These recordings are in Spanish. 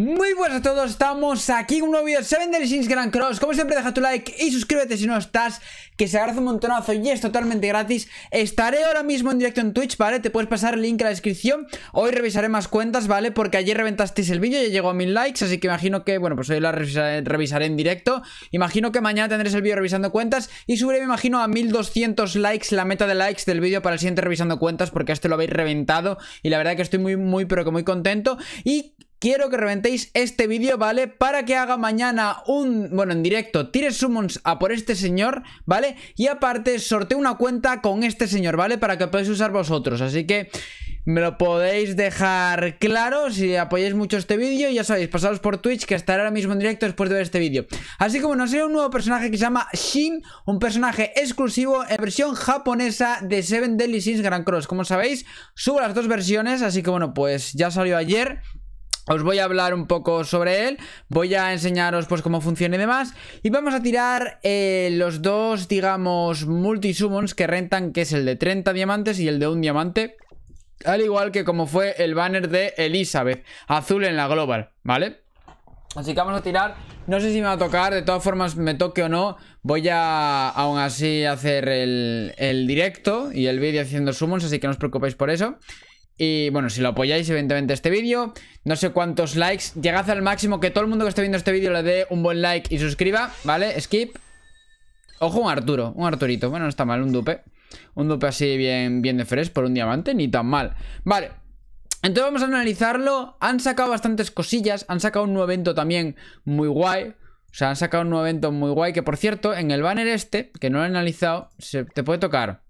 Muy buenas a todos, estamos aquí en un nuevo vídeo Seven Days Sims Grand Cross Como siempre deja tu like y suscríbete si no estás Que se agradece un montonazo y es totalmente gratis Estaré ahora mismo en directo en Twitch, ¿vale? Te puedes pasar el link a la descripción Hoy revisaré más cuentas, ¿vale? Porque ayer reventasteis el vídeo, ya llegó a mil likes Así que imagino que, bueno, pues hoy la revisaré, en directo Imagino que mañana tendréis el vídeo revisando cuentas Y subiré, me imagino, a 1200 likes la meta de likes del vídeo para el siguiente revisando cuentas Porque este lo habéis reventado Y la verdad que estoy muy, muy, pero que muy contento Y quiero que reventéis este vídeo, ¿vale? Para que haga mañana un, bueno, en directo, tire summons a por este señor, ¿vale? Y aparte, sorteo una cuenta con este señor, ¿vale? Para que podáis usar vosotros, así que... Me lo podéis dejar claro si apoyáis mucho este vídeo. Ya sabéis, pasados por Twitch que estará ahora mismo en directo después de ver este vídeo. Así como no, sería un nuevo personaje que se llama Shin, un personaje exclusivo en versión japonesa de Seven Deadly Sins Grand Cross. Como sabéis, subo las dos versiones, así que bueno, pues ya salió ayer. Os voy a hablar un poco sobre él, voy a enseñaros pues cómo funciona y demás Y vamos a tirar eh, los dos, digamos, multi que rentan Que es el de 30 diamantes y el de un diamante Al igual que como fue el banner de Elizabeth, azul en la global, ¿vale? Así que vamos a tirar, no sé si me va a tocar, de todas formas me toque o no Voy a aún así hacer el, el directo y el vídeo haciendo summons, así que no os preocupéis por eso y bueno, si lo apoyáis evidentemente este vídeo, no sé cuántos likes, llegad al máximo que todo el mundo que esté viendo este vídeo le dé un buen like y suscriba, ¿vale? Skip. Ojo, un Arturo, un Arturito, bueno, no está mal, un dupe. Un dupe así bien, bien de fresh por un diamante, ni tan mal. Vale, entonces vamos a analizarlo. Han sacado bastantes cosillas. Han sacado un nuevo evento también muy guay. O sea, han sacado un nuevo evento muy guay. Que por cierto, en el banner este, que no lo he analizado, se te puede tocar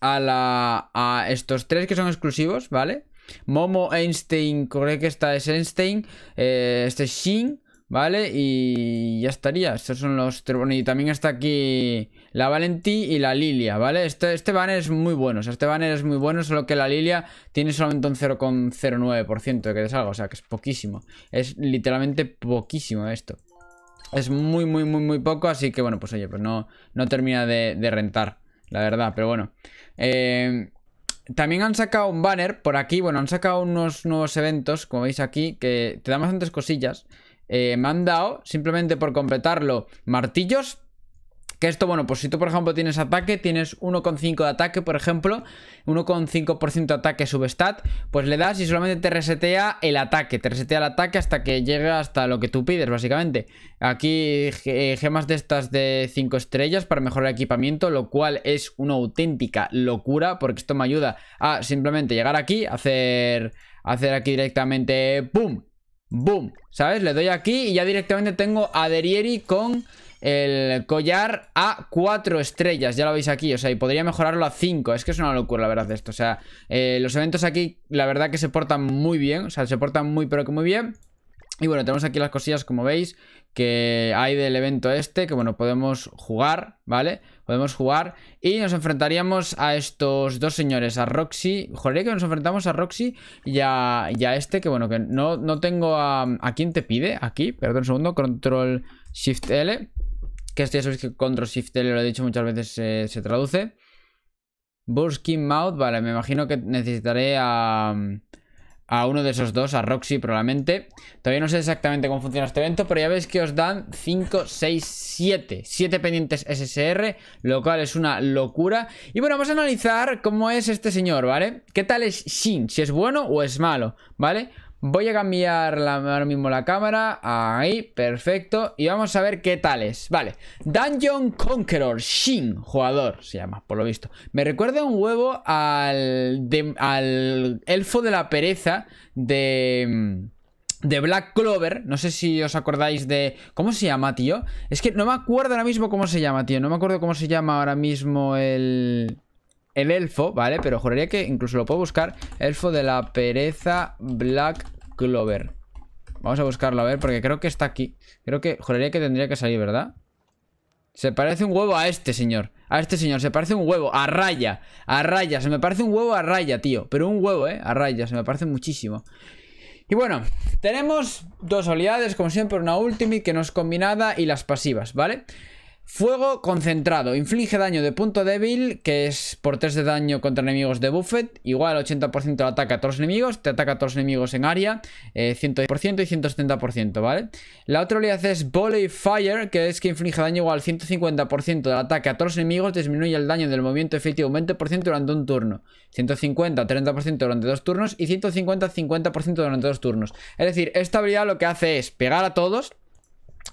a, estos tres que son exclusivos, ¿vale? Momo, Einstein, creo que esta es Einstein, eh, este es Shin, ¿vale? Y ya estaría, estos son los... Bueno, y también está aquí la Valentí y la Lilia, ¿vale? Este, este banner es muy bueno, o sea, este banner es muy bueno, solo que la Lilia tiene solamente un 0,09% de que te salga, o sea, que es poquísimo. Es literalmente poquísimo esto. Es muy, muy, muy, muy poco, así que bueno, pues oye, pues no, no termina de rentar la verdad, pero bueno. Em, también han sacado un banner por aquí, bueno, han sacado unos nuevos eventos, como veis aquí, que te dan bastantes cosillas. Eh, me han dado, simplemente por completarlo, martillos que esto, bueno, pues si tú, por ejemplo, tienes ataque, tienes 1,5 de ataque, por ejemplo, 1,5% de ataque substat, pues le das y solamente te resetea el ataque, te resetea el ataque hasta que llega hasta lo que tú pides, básicamente. Aquí eh, gemas de estas de 5 estrellas para mejorar el equipamiento, lo cual es una auténtica locura, porque esto me ayuda a simplemente llegar aquí, hacer, hacer aquí directamente, ¡pum! ¡Boom! ¿Sabes? Le doy aquí y ya directamente tengo a Derieri con el collar a 4 estrellas, ya lo veis aquí, o sea, y podría mejorarlo a 5, es que es una locura la verdad de esto, o sea, eh, los eventos aquí la verdad que se portan muy bien, o sea, se portan muy pero que muy bien. Y bueno, tenemos aquí las cosillas como veis que hay del evento este, que bueno, podemos jugar, ¿vale? Podemos jugar y nos enfrentaríamos a estos dos señores, a Roxy, joder que nos enfrentamos a Roxy y a, este, que bueno, que no, no tengo a... ¿A quién te pide? Aquí, perdón un segundo, control shift L que esto ya sabéis que Control Shift L lo he dicho muchas veces se traduce. Burskin Mouth, vale, me imagino que necesitaré a, a uno de esos dos, a Roxy probablemente. Todavía no sé exactamente cómo funciona este evento, pero ya veis que os dan 5, 6, 7. 7 pendientes SSR, lo cual es una locura. Y bueno, vamos a analizar cómo es este señor, ¿vale? ¿Qué tal es Shin? Si es bueno o es malo, ¿vale? vale Voy a cambiar ahora mismo la cámara. Ahí, perfecto. Y vamos a ver qué tal es. Vale. Dungeon Conqueror Shin, jugador, se llama, por lo visto. Me recuerda un huevo al, al elfo de la pereza de de Black Clover. No sé si os acordáis de. ¿Cómo se llama, tío? Es que no me acuerdo ahora mismo cómo se llama, tío. No me acuerdo cómo se llama ahora mismo el el elfo, ¿vale? Pero juraría que incluso lo puedo buscar. Elfo de la pereza Black Clover. Vamos a buscarlo, a ver, porque creo que está aquí. Creo que, juraría que tendría que salir, ¿verdad? Se parece un huevo a este señor. A este señor, se parece un huevo, a raya. A raya, se me parece un huevo a raya, tío. Pero un huevo, ¿eh? A raya, se me parece muchísimo. Y bueno, tenemos dos habilidades, como siempre, una ultimate que no es combinada y las pasivas, ¿vale? vale Fuego concentrado. Inflige daño de punto débil, que es por 3 de daño contra enemigos de Buffet. Igual 80% de ataque a todos los enemigos. Te ataca a todos los enemigos en área. Eh, 110% y 170%, ¿vale? La otra habilidad es Volley Fire, que es que inflige daño igual al 150% del ataque a todos los enemigos. Disminuye el daño del movimiento efectivo un 20% durante un turno. 150, 30% durante dos turnos. Y 150, 50% durante dos turnos. Es decir, esta habilidad lo que hace es pegar a todos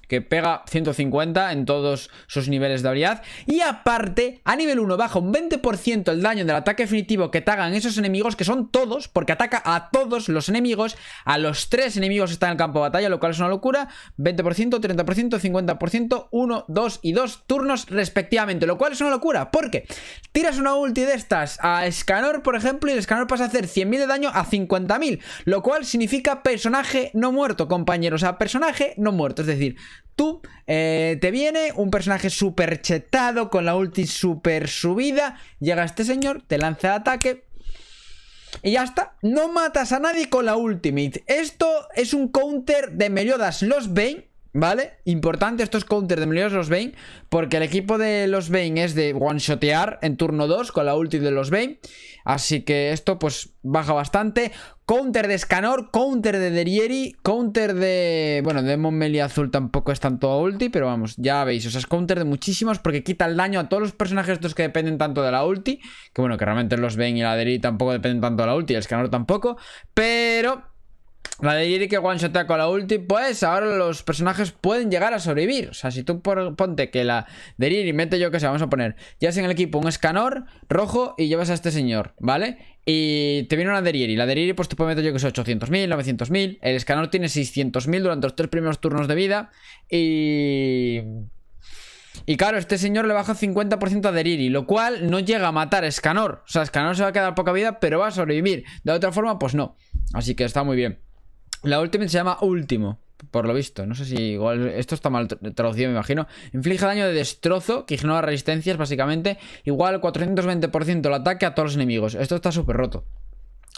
que pega 150 en todos sus niveles de habilidad. Y aparte, a nivel 1 baja un 20% el daño del ataque definitivo que tagan esos enemigos, que son todos, porque ataca a todos los enemigos, a los 3 enemigos que están en el campo de batalla, lo cual es una locura. 20%, 30%, 50%, 1, 2 y 2 turnos respectivamente, lo cual es una locura, porque tiras una ulti de estas a Escanor, por ejemplo, y el Escanor pasa a hacer 100.000 de daño a 50.000, lo cual significa personaje no muerto, compañeros, o sea, personaje no muerto, es decir, tú eh, te viene un personaje super chetado con la ulti super subida. Llega este señor, te lanza ataque. Y ya está, no matas a nadie con la ultimate Esto es un counter de Meliodas los Bane ¿Vale? Importante estos counters de Melios los Bane. Porque el equipo de los Bane es de one-shotear en turno 2 con la ulti de los Bane. Así que esto pues baja bastante. Counter de Scanor, counter de Derieri, counter de... Bueno, de Melee Azul tampoco es tanto a ulti, pero vamos, ya veis. O sea, es counter de muchísimos porque quita el daño a todos los personajes estos que dependen tanto de la ulti. Que bueno, que realmente los Bane y la Derieri tampoco dependen tanto de la ulti, el Scanor tampoco. Pero... La de Jiri que one shotea con la ulti, pues ahora los personajes pueden llegar a sobrevivir. O sea, si tú ponte que la de mete yo que se, vamos a poner, llevas en el equipo un escanor rojo y llevas a este señor, ¿vale? Y te viene una de y La de pues te puede meter yo que sé, 800.000, 900.000. El escanor tiene 600.000 durante los tres primeros turnos de vida. Y... Y claro, este señor le baja 50% a Deriri, lo cual no llega a matar a Escanor. O sea, Escanor se va a quedar poca vida, pero va a sobrevivir. De otra forma, pues no. Así que está muy bien. La Ultimate se llama Último, por lo visto. No sé si igual. Esto está mal traducido, me imagino. Inflige daño de destrozo que ignora resistencias, básicamente. Igual 420% el ataque a todos los enemigos. Esto está súper roto.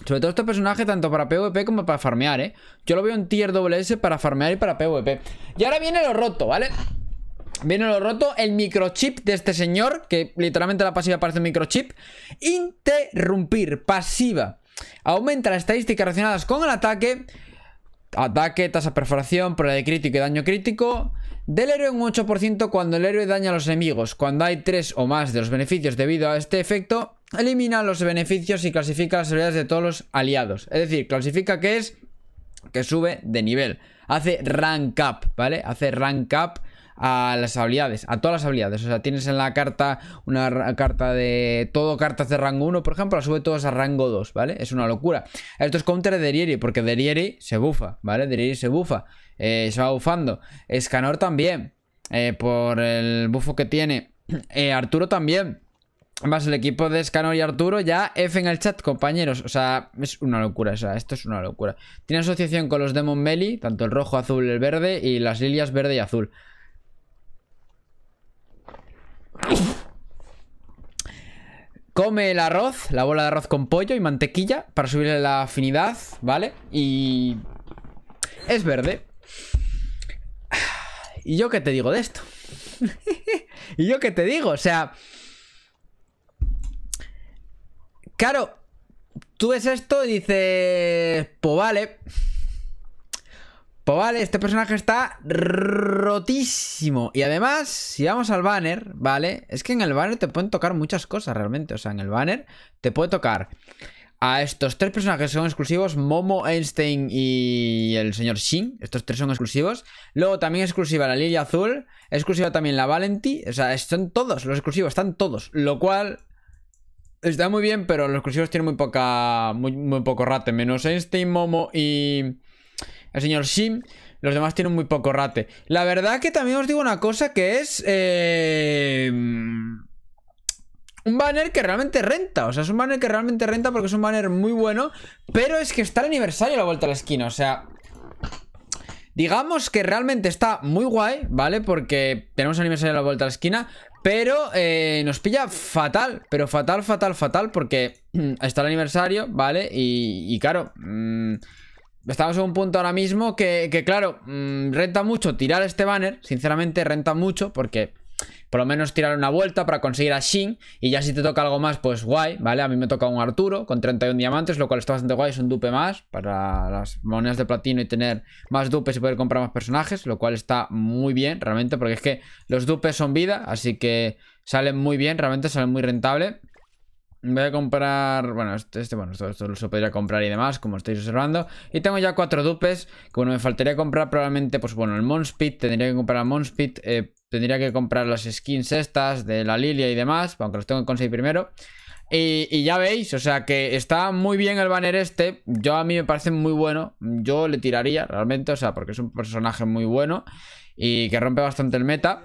Sobre todo este personaje, tanto para PvP como para farmear, ¿eh? Yo lo veo en tier WS para farmear y para PvP. Y ahora viene lo roto, ¿vale? Viene lo roto, el microchip de este señor, que literalmente la pasiva parece un microchip. Interrumpir, pasiva. Aumenta las estadísticas relacionadas con el ataque Ataque, tasa perforación, de crítico y daño crítico. Del héroe un 8% cuando el héroe daña a los enemigos. Cuando hay 3 o más de los beneficios debido a este efecto, elimina los beneficios y clasifica las habilidades de todos los aliados. Es decir, clasifica que es que sube de nivel. Hace rank up, ¿vale? Hace rank up a las habilidades, a todas las habilidades. O sea, tienes en la carta una carta de todo cartas de rango 1, por ejemplo, la sube todas a rango 2, ¿vale? Es una locura. Esto es counter de Derieri porque Derieri se bufa, ¿vale? Derieri se bufa, eh, se va bufando. Escanor también, eh, por el bufo que tiene. Eh, Arturo también. Más el equipo de Escanor y Arturo, ya F en el chat, compañeros. O sea, es una locura, esto es una locura. Tiene asociación con los Demon Melee, tanto el rojo, azul, el verde y las lilias verde y azul. Come el arroz, la bola de arroz con pollo y mantequilla para subirle la afinidad, ¿vale? Y... Es verde. ¿Y yo qué te digo de esto? ¿Y yo qué te digo? O sea... Claro, tú ves esto y dices... Pues vale... Pues vale, este personaje está rotísimo. Y además, si vamos al banner, ¿vale? Es que en el banner te pueden tocar muchas cosas realmente. O sea, en el banner te puede tocar a estos tres personajes que son exclusivos, Momo, Einstein y el señor Shin. Estos tres son exclusivos. Luego también exclusiva la Lilia Azul, exclusiva también la Valenti. O sea, son todos los exclusivos, están todos. Lo cual está muy bien, pero los exclusivos tienen muy poca muy poco rate. Menos Einstein, Momo y el señor Shim Los demás tienen muy poco rate. La verdad que también os digo una cosa que es... Eh, un banner que realmente renta. O sea, es un banner que realmente renta porque es un banner muy bueno. Pero es que está el aniversario a la vuelta a la esquina. O sea, Digamos que realmente está muy guay, ¿vale? Porque tenemos aniversario a la vuelta a la esquina. Pero eh, nos pilla fatal, pero fatal, fatal, fatal. Porque está el aniversario, ¿vale? Y, claro... Mm, Estamos en un punto ahora mismo que, claro, mm, renta mucho tirar este banner, sinceramente renta mucho porque por lo menos tirar una vuelta para conseguir a Shin y ya si te toca algo más, pues guay, ¿vale? A mí me toca un Arturo con 31 diamantes, lo cual está bastante guay, es un dupe más para las monedas de platino y tener más dupes y poder comprar más personajes, lo cual está muy bien realmente porque es que los dupes son vida, así que salen muy bien, realmente salen muy rentables. Voy a comprar, bueno, este, este bueno, esto, esto, lo podría comprar y demás, como estáis observando. Y tengo ya cuatro dupes, que bueno, me faltaría comprar probablemente, pues bueno, el Monspit, tendría que comprar a Monspit, eh, tendría que comprar las skins estas de la Lilia y demás, aunque los tengo que conseguir primero. Y, y, ya veis, o sea que está muy bien el banner este. Yo a mí me parece muy bueno. Yo le tiraría realmente, o sea, porque es un personaje muy bueno y que rompe bastante el meta.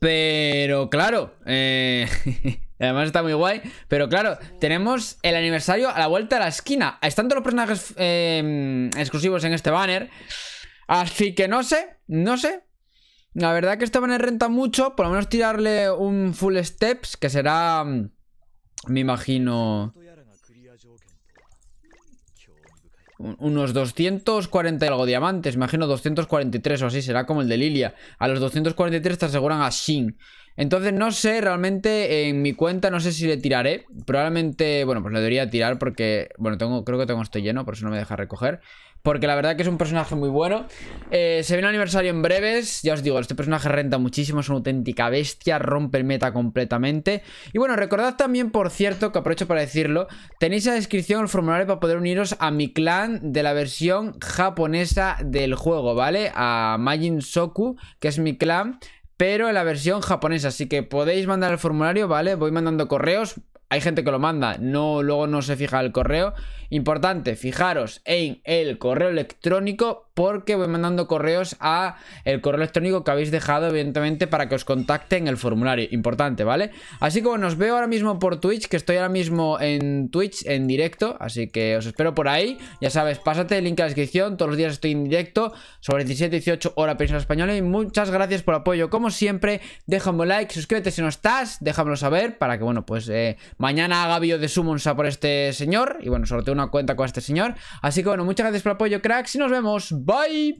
Pero claro, eh... Además está muy guay. Pero claro, tenemos el aniversario a la vuelta de la esquina. Están todos los personajes eh, exclusivos en este banner. Así que no sé, no sé. La verdad que este banner renta mucho. Por lo menos tirarle un full steps, que será, mm, me imagino... Unos 240 y algo diamantes, me imagino 243 o así, será como el de Lilia. A los 243 te aseguran a Shin. Entonces no sé, realmente en mi cuenta no sé si le tiraré. Probablemente, bueno, pues le debería tirar porque, bueno, tengo, creo que tengo esto lleno, por eso no me deja recoger. Porque la verdad que es un personaje muy bueno. Eh, se viene un aniversario en breves. Ya os digo, este personaje renta muchísimo, es una auténtica bestia, rompe el meta completamente. Y bueno, recordad también, por cierto, que aprovecho para decirlo, tenéis en la descripción el formulario para poder uniros a mi clan de la versión japonesa del juego, ¿vale? A Majin Soku, que es mi clan pero en la versión japonesa. Así que podéis mandar el formulario, ¿vale? Voy mandando correos. Hay gente que lo manda, no, luego no se fija el correo. Importante, fijaros en el correo electrónico porque voy mandando correos a el correo electrónico que habéis dejado, evidentemente, para que os contacte en el formulario. Importante, ¿vale? Así que bueno, os veo ahora mismo por Twitch, que estoy ahora mismo en Twitch en directo, así que os espero por ahí. Ya sabes, pásate, el link en la descripción, todos los días estoy en directo, sobre 17, 18 horas península española y muchas gracias por el apoyo, como siempre, déjame un like, suscríbete si no estás, déjamelo saber para que, bueno, pues eh, mañana haga vídeo de Sumonsa por este señor y bueno, sorteo una cuenta con este señor. Así que bueno, muchas gracias por el apoyo, cracks, y nos vemos. Bye